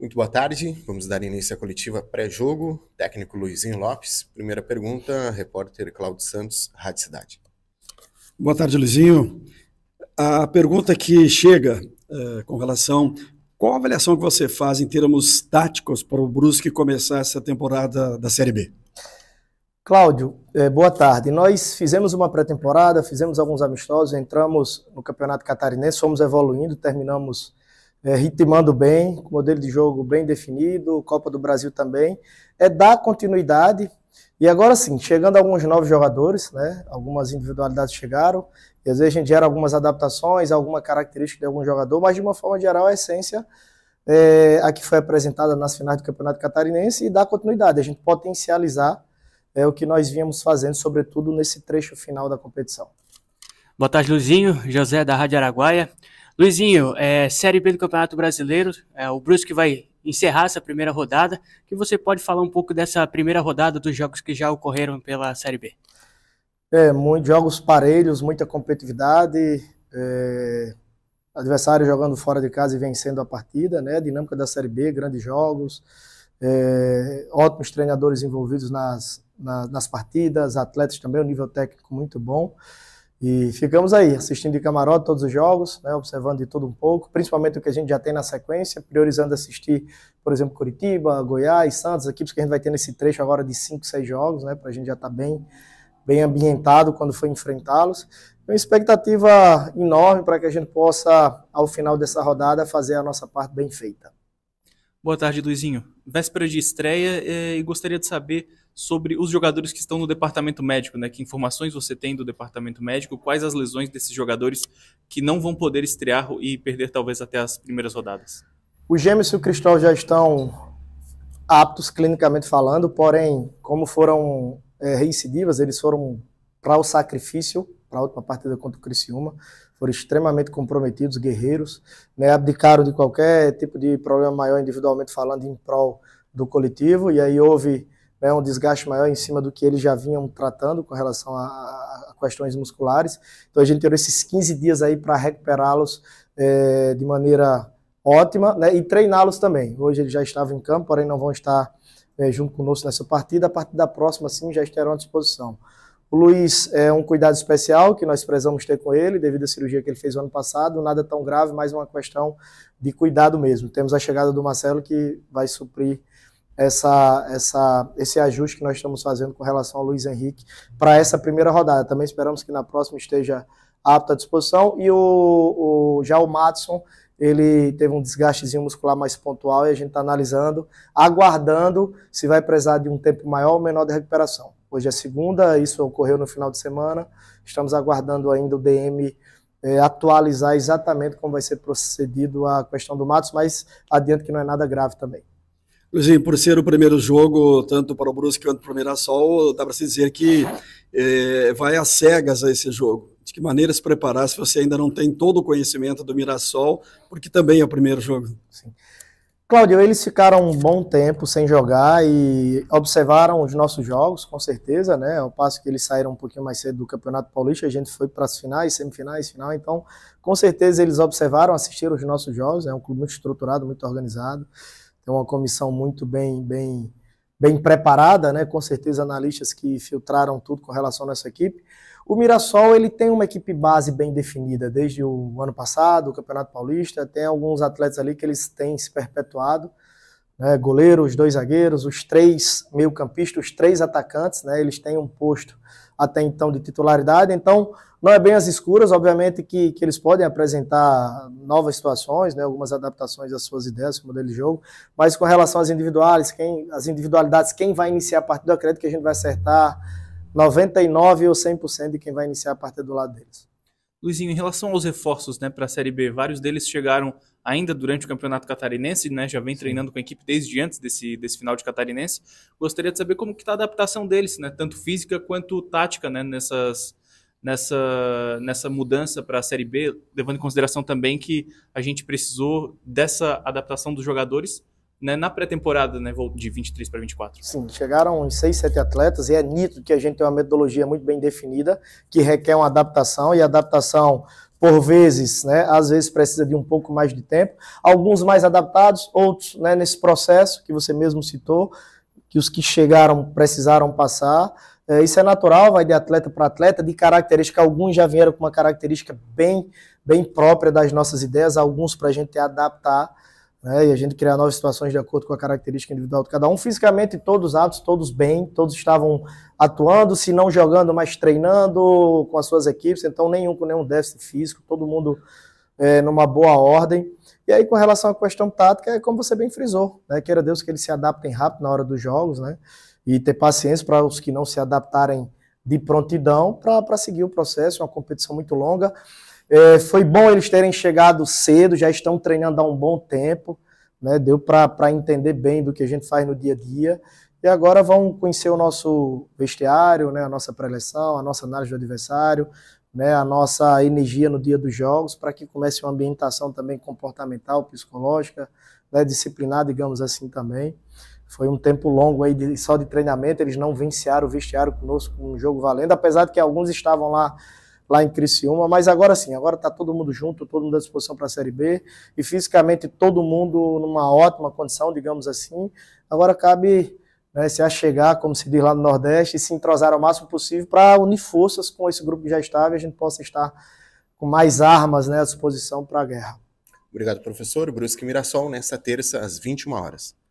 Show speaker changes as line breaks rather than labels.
Muito boa tarde. Vamos dar início à coletiva pré-jogo. Técnico Luizinho Lopes. Primeira pergunta, repórter Cláudio Santos, Rádio Cidade. Boa tarde, Luizinho. A pergunta que chega é, com relação. Qual a avaliação que você faz em termos táticos para o Brusque começar essa temporada da Série B? Cláudio, é, boa tarde. Nós fizemos uma pré-temporada, fizemos alguns amistosos, entramos no Campeonato Catarinense, fomos evoluindo, terminamos é, ritmando bem, modelo de jogo bem definido, Copa do Brasil também. É dar continuidade. E agora sim, chegando alguns novos jogadores, né? Algumas individualidades chegaram. E às vezes a gente gera algumas adaptações, alguma característica de algum jogador, mas de uma forma geral a essência é, a que foi apresentada nas finais do Campeonato Catarinense e dá continuidade. A gente potencializar é, o que nós vínhamos fazendo, sobretudo nesse trecho final da competição.
Boa tarde, Luzinho. José da Rádio Araguaia. Luizinho, é, Série B do Campeonato Brasileiro, é, o Brusque vai encerrar essa primeira rodada, que você pode falar um pouco dessa primeira rodada dos jogos que já ocorreram pela Série B.
É, muitos jogos parelhos, muita competitividade, é, adversário jogando fora de casa e vencendo a partida, né? dinâmica da Série B, grandes jogos, é, ótimos treinadores envolvidos nas, nas, nas partidas, atletas também, um nível técnico muito bom. E ficamos aí, assistindo de camarote todos os jogos, né, observando de tudo um pouco, principalmente o que a gente já tem na sequência, priorizando assistir, por exemplo, Curitiba, Goiás, Santos, equipes que a gente vai ter nesse trecho agora de 5, 6 jogos, né, para a gente já estar tá bem, bem ambientado quando for enfrentá-los. Uma expectativa enorme para que a gente possa, ao final dessa rodada, fazer a nossa parte bem feita.
Boa tarde, Luizinho. Véspera de estreia, eh, e gostaria de saber sobre os jogadores que estão no departamento médico, né? Que informações você tem do departamento médico, quais as lesões desses jogadores que não vão poder estrear e perder talvez até as primeiras rodadas?
O gêmeos e o Cristóvão já estão aptos clinicamente falando, porém, como foram é, eles foram para o sacrifício, para a última partida contra o Criciúma, foram extremamente comprometidos, guerreiros, né, abdicaram de qualquer tipo de problema maior individualmente falando em prol do coletivo, e aí houve né, um desgaste maior em cima do que eles já vinham tratando com relação a, a questões musculares. Então a gente teve esses 15 dias aí para recuperá-los é, de maneira ótima né, e treiná-los também. Hoje eles já estavam em campo, porém não vão estar é, junto conosco nessa partida. A partir da próxima, sim, já estarão à disposição. O Luiz é um cuidado especial que nós precisamos ter com ele, devido à cirurgia que ele fez o ano passado. Nada tão grave, mas uma questão de cuidado mesmo. Temos a chegada do Marcelo que vai suprir essa, essa, esse ajuste que nós estamos fazendo com relação ao Luiz Henrique para essa primeira rodada. Também esperamos que na próxima esteja apto à disposição. E o, o já o Matson, ele teve um desgastezinho muscular mais pontual e a gente está analisando, aguardando se vai precisar de um tempo maior ou menor de recuperação. Hoje é segunda, isso ocorreu no final de semana. Estamos aguardando ainda o DM é, eh, atualizar exatamente como vai ser procedido a questão do Matos, mas adianto que não é nada grave também. Luizinho, por ser o primeiro jogo, tanto para o Brusque quanto para o Mirassol, dá para se dizer que é, vai às cegas a esse jogo. De que maneira se preparar se você ainda não tem todo o conhecimento do Mirassol, porque também é o primeiro jogo? Sim. Cláudio, eles ficaram um bom tempo sem jogar e observaram os nossos jogos, com certeza, né? Ao passo que eles saíram um pouquinho mais cedo do Campeonato Paulista, a gente foi para as finais, semifinais, final. Então, com certeza, eles observaram, assistiram os nossos jogos. É né? um clube muito estruturado, muito organizado é uma comissão muito bem, bem, bem preparada, né? com certeza analistas que filtraram tudo com relação a essa equipe. O Mirassol ele tem uma equipe base bem definida desde o ano passado, o Campeonato Paulista, tem alguns atletas ali que eles têm se perpetuado né, goleiro, os dois zagueiros, os três meio-campistas, os três atacantes, né, eles têm um posto até então de titularidade, então não é bem as escuras, obviamente que, que eles podem apresentar novas situações, né, algumas adaptações às suas ideias, ao modelo de jogo, mas com relação às individuais, quem, as individualidades, quem vai iniciar a partida, eu acredito que a gente vai acertar 99% ou 100% de quem vai iniciar a partida do lado deles.
Luizinho, em relação aos reforços né, para a Série B, vários deles chegaram ainda durante o Campeonato Catarinense, né? Já vem Sim. treinando com a equipe desde antes desse, desse final de Catarinense. Gostaria de saber como que tá a adaptação deles, né? Tanto física quanto tática, né? Nessas, nessa, nessa mudança para a Série B, levando em consideração também que a gente precisou dessa adaptação dos jogadores né, na pré-temporada, né, de 23 para 24.
Sim, chegaram uns 6, 7 atletas e é nítido que a gente tem uma metodologia muito bem definida que requer uma adaptação e adaptação por vezes, né, às vezes precisa de um pouco mais de tempo, alguns mais adaptados, outros né, nesse processo que você mesmo citou, que os que chegaram precisaram passar. É, isso é natural, vai de atleta para atleta, de característica, alguns já vieram com uma característica bem, bem própria das nossas ideias, alguns para a gente adaptar né? e a gente criar novas situações de acordo com a característica individual de cada um. Fisicamente, todos aptos, todos bem, todos estavam atuando, se não jogando, mas treinando com as suas equipes, então nenhum com nenhum déficit físico, todo mundo é, numa boa ordem. E aí, com relação à questão tática, é como você bem frisou, né? queira Deus que eles se adaptem rápido na hora dos jogos, né? e ter paciência para os que não se adaptarem de prontidão para seguir o processo, uma competição muito longa. É, foi bom eles terem chegado cedo, já estão treinando há um bom tempo, né? deu para entender bem do que a gente faz no dia a dia. E agora vão conhecer o nosso vestiário, né? a nossa preleção, a nossa análise do adversário, né? a nossa energia no dia dos jogos, para que comece uma ambientação também comportamental, psicológica, né? disciplinar, digamos assim também. Foi um tempo longo aí de, só de treinamento, eles não venciaram o vestiário conosco com um jogo valendo, apesar de que alguns estavam lá lá em Criciúma, mas agora sim, agora está todo mundo junto, todo mundo à disposição para a Série B e fisicamente todo mundo numa ótima condição, digamos assim. Agora cabe né, se achegar, como se diz lá no Nordeste, e se entrosar ao máximo possível para unir forças com esse grupo que já estava e a gente possa estar com mais armas né, à disposição para a guerra. Obrigado, professor. Brusque Mirassol, nesta terça, às 21 horas.